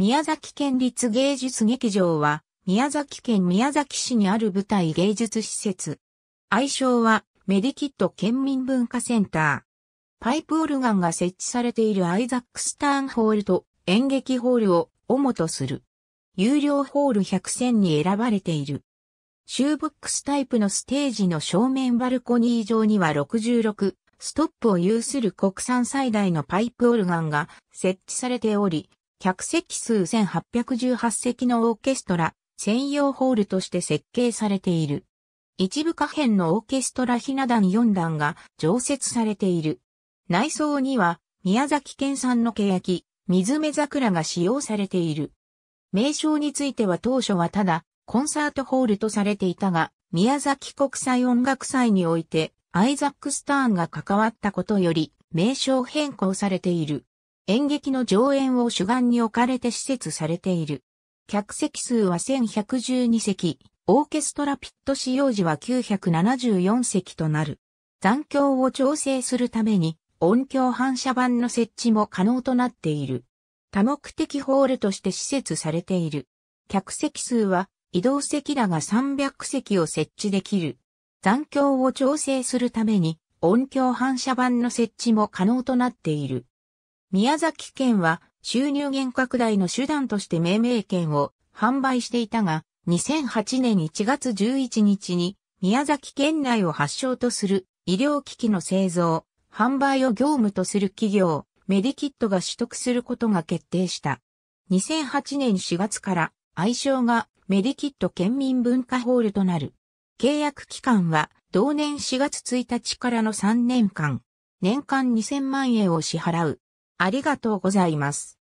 宮崎県立芸術劇場は、宮崎県宮崎市にある舞台芸術施設。愛称は、メディキット県民文化センター。パイプオルガンが設置されているアイザックスターンホールと演劇ホールを主とする。有料ホール100選に選ばれている。シューボックスタイプのステージの正面バルコニー上には66、ストップを有する国産最大のパイプオルガンが設置されており、客席数1818席のオーケストラ専用ホールとして設計されている。一部下辺のオーケストラひな壇4段が常設されている。内装には宮崎県産の欅、水目桜が使用されている。名称については当初はただコンサートホールとされていたが、宮崎国際音楽祭においてアイザック・スターンが関わったことより名称変更されている。演劇の上演を主眼に置かれて施設されている。客席数は1112席、オーケストラピット使用時は974席となる。残響を調整するために音響反射板の設置も可能となっている。多目的ホールとして施設されている。客席数は移動席だが300席を設置できる。残響を調整するために音響反射板の設置も可能となっている。宮崎県は収入源拡大の手段として命名権を販売していたが、2008年1月11日に宮崎県内を発祥とする医療機器の製造、販売を業務とする企業、メディキットが取得することが決定した。2008年4月から愛称がメディキット県民文化ホールとなる。契約期間は同年4月1日からの3年間、年間2000万円を支払う。ありがとうございます。